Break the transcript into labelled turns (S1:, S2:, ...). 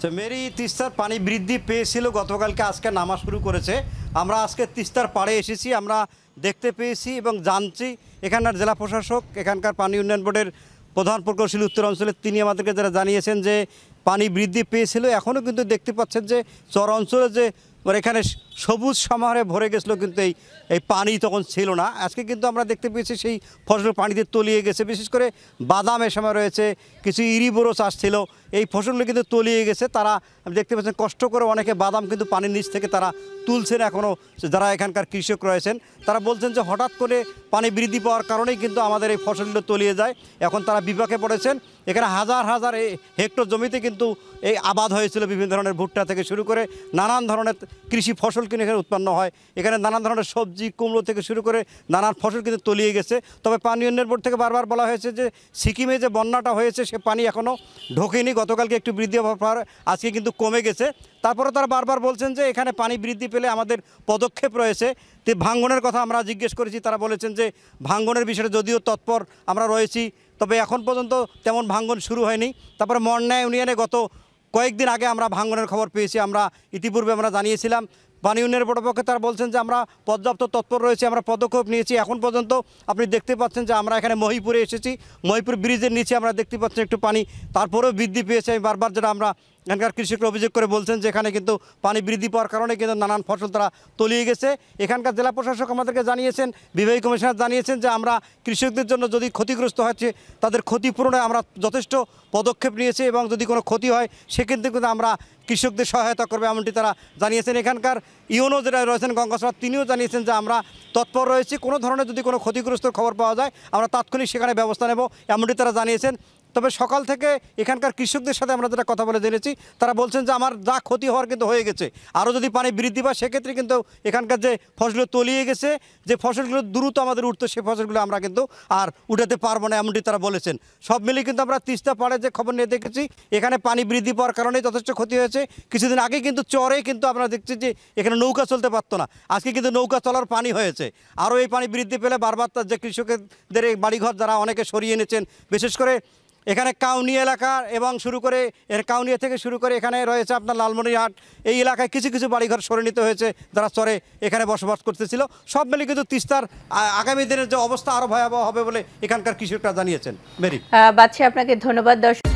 S1: তো মেরি তিস্তার পানি বৃদ্ধি পেয়েছিল গতকালকে আজকে নামা শুরু করেছে আমরা আজকে তিস্তার পাড়ে এসেছি আমরা দেখতে পেয়েছি এবং জানছি এখানকার জেলা প্রশাসক এখানকার পানি উন্নয়ন বোর্ডের প্রধান প্রকৌশলী উত্তর অঞ্চলের তিনি আমাদেরকে যারা জানিয়েছেন যে পানি বৃদ্ধি পেয়েছিল এখনও কিন্তু দেখতে পাচ্ছেন যে চর অঞ্চলে যে এবার এখানে সবুজ সমাহারে ভরে গেছিলো কিন্তু এই এই পানি তখন ছিল না আজকে কিন্তু আমরা দেখতে পেয়েছি সেই ফসল পানিতে তলিয়ে গেছে বিশেষ করে বাদাম এ সময় রয়েছে কিছু ইরিবোরো চাষ ছিল এই ফসলগুলো কিন্তু তলিয়ে গেছে তারা দেখতে পাচ্ছেন কষ্ট করে অনেকে বাদাম কিন্তু পানির নিচ থেকে তারা তুলছেন এখনও যারা এখানকার কৃষক রয়েছেন তারা বলছেন যে হঠাৎ করে পানি বৃদ্ধি পাওয়ার কারণেই কিন্তু আমাদের এই ফসলগুলো তলিয়ে যায় এখন তারা বিপাকে পড়েছেন এখানে হাজার হাজার হেক্টর জমিতে কিন্তু এই আবাদ হয়েছিল বিভিন্ন ধরনের ভুট্টা থেকে শুরু করে নানান ধরনের কৃষি ফসল কিন্তু এখানে উৎপন্ন হয় এখানে নানান ধরনের সবজি কুমড়ো থেকে শুরু করে নানান ফসল কিন্তু তলিয়ে গেছে তবে পানি উন্নয়ন বোর্ড থেকে বারবার বলা হয়েছে যে সিকিমে যে বন্যাটা হয়েছে সে পানি এখনও ঢোকেনি গতকালকে একটু বৃদ্ধি হওয়ার আজকে কিন্তু কমে গেছে তারপরে তারা বারবার বলছেন যে এখানে পানি বৃদ্ধি পেলে আমাদের পদক্ষেপ রয়েছে তে ভাঙ্গনের কথা আমরা জিজ্ঞেস করেছি তারা বলেছেন যে ভাঙ্গনের বিষয়ে যদিও তৎপর আমরা রয়েছি তবে এখন পর্যন্ত তেমন ভাঙ্গন শুরু হয়নি তারপরে মন্যা ইউনিয়নে গত কয়েকদিন আগে আমরা ভাঙনের খবর পেয়েছি আমরা ইতিপূর্বে আমরা জানিয়েছিলাম পানি উন্নয়নের পক্ষে তারা বলছেন যে আমরা পর্যাপ্ত তৎপর রয়েছে আমরা পদক্ষেপ নিয়েছি এখন পর্যন্ত আপনি দেখতে পাচ্ছেন যে আমরা এখানে মহিপুরে এসেছি মহিপুর ব্রিজের নিচে আমরা দেখতে পাচ্ছি একটু পানি তারপরেও বৃদ্ধি পেয়েছে আমি বারবার যেটা আমরা এখানকার কৃষকরা অভিযোগ করে বলছেন যে এখানে কিন্তু পানি বৃদ্ধি পাওয়ার কারণে কিন্তু নানান ফসল তারা তলিয়ে গেছে এখানকার জেলা প্রশাসক আমাদেরকে জানিয়েছেন বিভাগীয় কমিশনার জানিয়েছেন যে আমরা কৃষকদের জন্য যদি ক্ষতিগ্রস্ত হচ্ছে তাদের ক্ষতিপূরণে আমরা যথেষ্ট পদক্ষেপ নিয়েছি এবং যদি কোনো ক্ষতি হয় সেক্ষেত্রে কিন্তু আমরা কৃষকদের সহায়তা করবে এমনটি তারা জানিয়েছেন এখানকার ইউনো যেটা রয়েছেন গঙ্গাসরা তিনিও জানিয়েছেন যে আমরা তৎপর রয়েছি কোনো ধরনের যদি কোনো ক্ষতিগ্রস্ত খবর পাওয়া যায় আমরা তাৎক্ষণিক সেখানে ব্যবস্থা নেব এমনটি তারা জানিয়েছেন তবে সকাল থেকে এখানকার কৃষকদের সাথে আমরা যেটা কথা বলে জেনেছি তারা বলছেন যে আমার যা ক্ষতি হওয়ার কিন্তু হয়ে গেছে আরও যদি পানি বৃদ্ধি পায় সেক্ষেত্রে কিন্তু এখানকার যে ফসলগুলো তলিয়ে গেছে যে ফসলগুলো দ্রুত আমাদের উঠতো সে ফসলগুলো আমরা কিন্তু আর উঠাতে পারবো না এমনটি তারা বলেছেন সব মিলিয়ে কিন্তু আমরা তিস্তা পাড়ে যে খবর নিয়ে দেখেছি এখানে পানি বৃদ্ধি পাওয়ার কারণে যথেষ্ট ক্ষতি হয়েছে কিছুদিন আগে কিন্তু চরে কিন্তু আমরা দেখছি যে এখানে নৌকা চলতে পারতো না আজকে কিন্তু নৌকা চলার পানি হয়েছে আরও এই পানি বৃদ্ধি পেলে বারবার তার যে কৃষকদের বাড়িঘর যারা অনেকে সরিয়ে এনেছেন বিশেষ করে এখানে কাউনি এলাকা এবং শুরু করে এর কাউনিয়া থেকে শুরু করে এখানে রয়েছে আপনার লালমনিরহাট এই এলাকায় কিছু কিছু বাড়িঘর সরণিত হয়েছে যারা চরে এখানে বসবাস করতেছিল সব মিলে কিন্তু তিস্তার আগামী দিনের যে অবস্থা আরও ভয়াবহ হবে বলে এখানকার কৃষকরা জানিয়েছেন মেরি বাচ্চা আপনাকে ধন্যবাদ দর্শক